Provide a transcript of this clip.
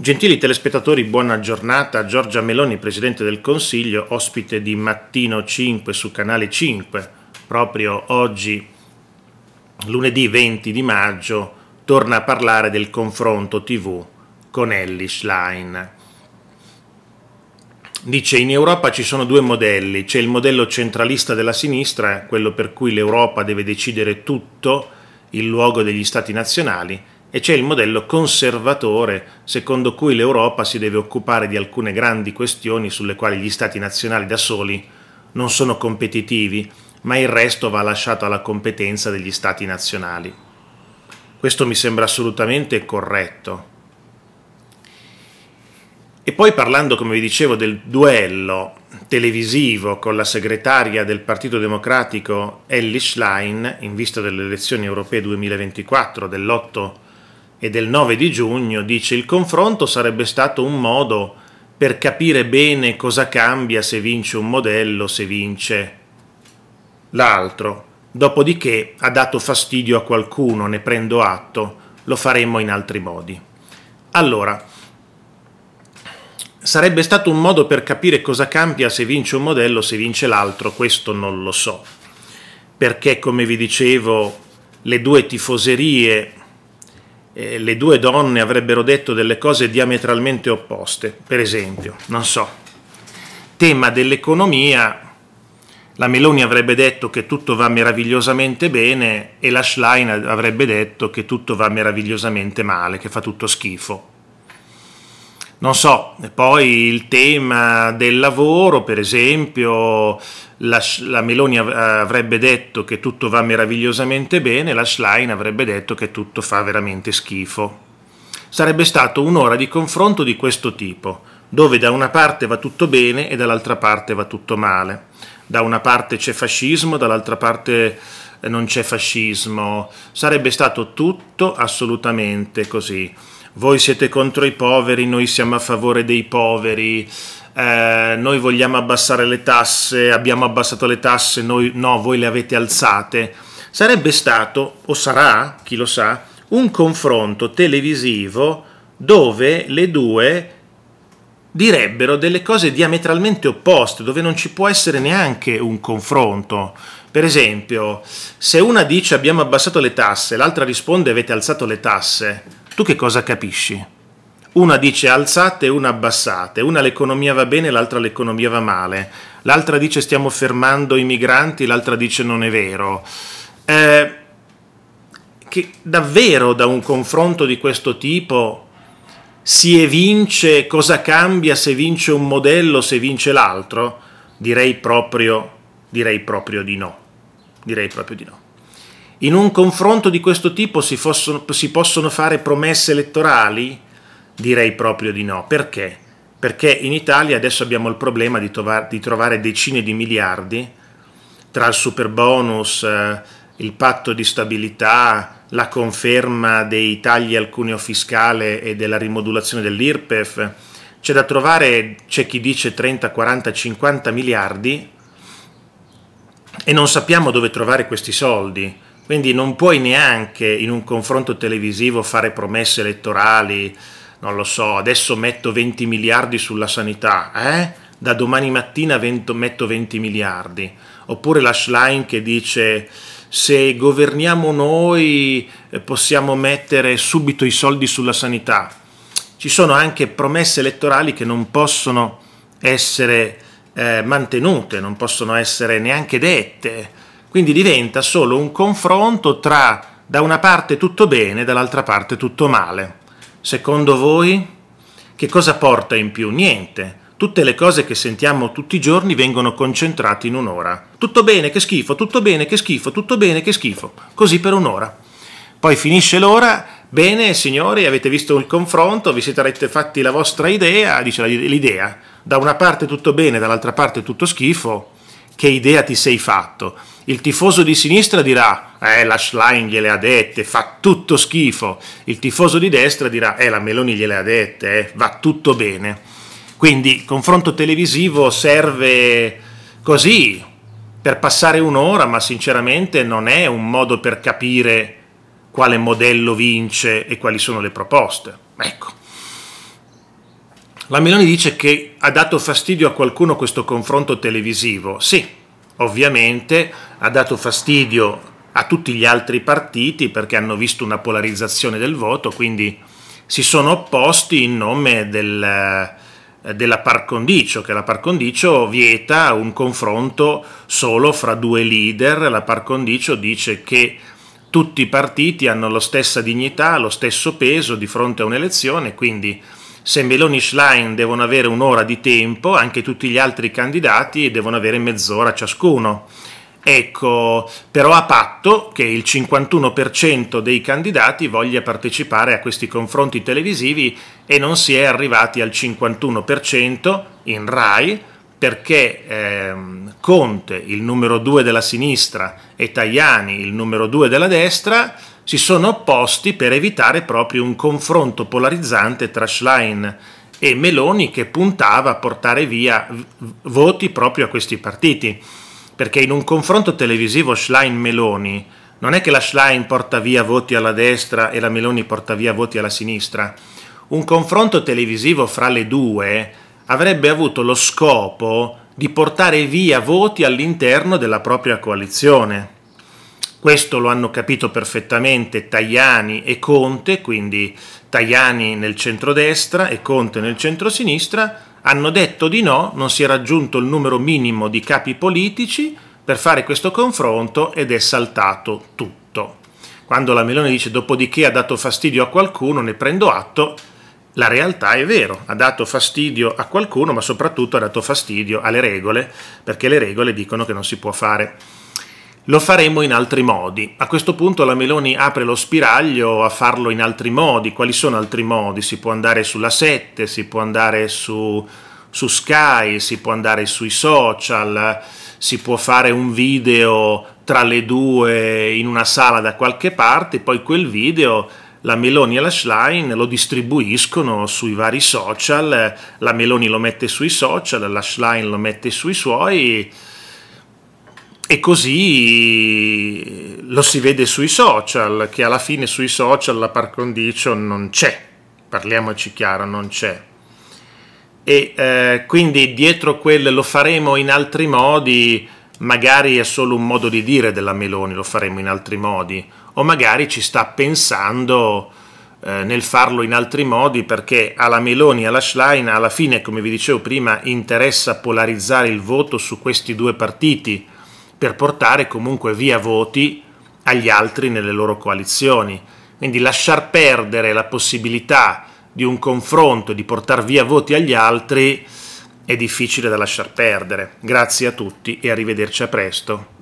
Gentili telespettatori, buona giornata. Giorgia Meloni, Presidente del Consiglio, ospite di Mattino 5 su Canale 5, proprio oggi, lunedì 20 di maggio, torna a parlare del confronto TV con Ellie Line. Dice in Europa ci sono due modelli, c'è il modello centralista della sinistra, quello per cui l'Europa deve decidere tutto il luogo degli stati nazionali, e c'è il modello conservatore secondo cui l'Europa si deve occupare di alcune grandi questioni sulle quali gli stati nazionali da soli non sono competitivi, ma il resto va lasciato alla competenza degli stati nazionali. Questo mi sembra assolutamente corretto. E poi parlando, come vi dicevo, del duello televisivo con la segretaria del Partito Democratico Ellie Schlein in vista delle elezioni europee 2024 dell'8 e del 9 di giugno dice il confronto sarebbe stato un modo per capire bene cosa cambia se vince un modello, se vince l'altro. Dopodiché ha dato fastidio a qualcuno, ne prendo atto, lo faremmo in altri modi. Allora, sarebbe stato un modo per capire cosa cambia se vince un modello, se vince l'altro, questo non lo so, perché come vi dicevo le due tifoserie eh, le due donne avrebbero detto delle cose diametralmente opposte. Per esempio, non so, tema dell'economia, la Meloni avrebbe detto che tutto va meravigliosamente bene e la Schlein avrebbe detto che tutto va meravigliosamente male, che fa tutto schifo non so, poi il tema del lavoro, per esempio, la, la, Meloni avrebbe detto che tutto va meravigliosamente bene, la Schlein avrebbe detto che tutto fa veramente schifo. Sarebbe stato un'ora di confronto di questo tipo, dove da una parte va tutto bene e dall'altra parte va tutto male. Da una parte c'è fascismo, dall'altra parte eh, non c'è fascismo. Sarebbe stato tutto assolutamente così voi siete contro i poveri, noi siamo a favore dei poveri, eh, noi vogliamo abbassare le tasse, abbiamo abbassato le tasse, noi no, voi le avete alzate. Sarebbe stato, o sarà, chi lo sa, un confronto televisivo dove le due direbbero delle cose diametralmente opposte, dove non ci può essere neanche un confronto. Per esempio, se una dice abbiamo abbassato le tasse, l'altra risponde avete alzato le tasse, tu che cosa capisci? Una dice alzate una abbassate, una l'economia va bene, l'altra l'economia va male, l'altra dice stiamo fermando i migranti, l'altra dice non è vero. Eh, che davvero da un confronto di questo tipo si evince cosa cambia se vince un modello, se vince l'altro? Direi proprio, direi proprio di no. Direi proprio di no in un confronto di questo tipo si, fossono, si, possono fare promesse elettorali? Direi proprio di no. Perché? Perché in Italia adesso abbiamo il problema di, tovar, di trovare decine di miliardi tra il super bonus, eh, il patto di stabilità, la conferma dei tagli al cuneo fiscale e della rimodulazione dell'IRPEF. C'è da trovare, c'è chi dice 30, 40, 50 miliardi e non sappiamo dove trovare questi soldi quindi non puoi neanche in un confronto televisivo fare promesse elettorali, non lo so, adesso metto 20 miliardi sulla sanità, eh? da domani mattina metto 20 miliardi. Oppure la Schlein che dice se governiamo noi eh, possiamo mettere subito i soldi sulla sanità. Ci sono anche promesse elettorali che non possono essere eh, mantenute, non possono essere neanche dette quindi diventa solo un confronto tra da una parte tutto bene e dall'altra parte tutto male. Secondo voi che cosa porta in più? Niente. Tutte le cose che sentiamo tutti i giorni vengono concentrate in un'ora. Tutto bene, che schifo, tutto bene, che schifo, tutto bene, che schifo. Così per un'ora. Poi finisce l'ora, bene signori, avete visto il confronto, vi siete fatti la vostra idea, dice l'idea. Da una parte tutto bene, dall'altra parte tutto schifo che idea ti sei fatto? Il tifoso di sinistra dirà, eh, la Schlein gliele ha dette, fa tutto schifo. Il tifoso di destra dirà, eh, la Meloni gliele ha dette, eh, va tutto bene. Quindi il confronto televisivo serve così, per passare un'ora, ma sinceramente non è un modo per capire quale modello vince e quali sono le proposte. Ecco. La Meloni dice che ha dato fastidio a qualcuno questo confronto televisivo. Sì, ovviamente ha dato fastidio a tutti gli altri partiti perché hanno visto una polarizzazione del voto, quindi si sono opposti in nome del, eh, della par condicio, che la par condicio vieta un confronto solo fra due leader, la par condicio dice che tutti i partiti hanno la stessa dignità, lo stesso peso di fronte a un'elezione, quindi se Meloni Schlein devono avere un'ora di tempo, anche tutti gli altri candidati devono avere mezz'ora ciascuno. Ecco, però a patto che il 51% dei candidati voglia partecipare a questi confronti televisivi e non si è arrivati al 51% in RAI perché ehm, Conte, il numero 2 della sinistra, e Tajani, il numero 2 della destra, si sono opposti per evitare proprio un confronto polarizzante tra Schlein e Meloni che puntava a portare via voti proprio a questi partiti. Perché in un confronto televisivo Schlein-Meloni non è che la Schlein porta via voti alla destra e la Meloni porta via voti alla sinistra. Un confronto televisivo fra le due avrebbe avuto lo scopo di portare via voti all'interno della propria coalizione. Questo lo hanno capito perfettamente Tajani e Conte, quindi Tajani nel centrodestra e Conte nel centrosinistra, hanno detto di no, non si è raggiunto il numero minimo di capi politici per fare questo confronto ed è saltato tutto. Quando la Meloni dice dopodiché ha dato fastidio a qualcuno, ne prendo atto, la realtà è vero, ha dato fastidio a qualcuno, ma soprattutto ha dato fastidio alle regole, perché le regole dicono che non si può fare lo faremo in altri modi. A questo punto la Meloni apre lo spiraglio a farlo in altri modi. Quali sono altri modi? Si può andare sulla 7, si può andare su, su Sky, si può andare sui social, si può fare un video tra le due in una sala da qualche parte, poi quel video la Meloni e la Schlein lo distribuiscono sui vari social, la Meloni lo mette sui social, la Schlein lo mette sui suoi e così eh, lo si vede sui social, che alla fine sui social la par condicio non c'è, parliamoci chiaro, non c'è. E eh, quindi dietro quel lo faremo in altri modi, magari è solo un modo di dire della Meloni, lo faremo in altri modi, o magari ci sta pensando eh, nel farlo in altri modi perché alla Meloni e alla Schlein alla fine, come vi dicevo prima, interessa polarizzare il voto su questi due partiti per portare comunque via voti agli altri nelle loro coalizioni. Quindi lasciar perdere la possibilità di un confronto, di portare via voti agli altri, è difficile da lasciar perdere. Grazie a tutti e arrivederci a presto.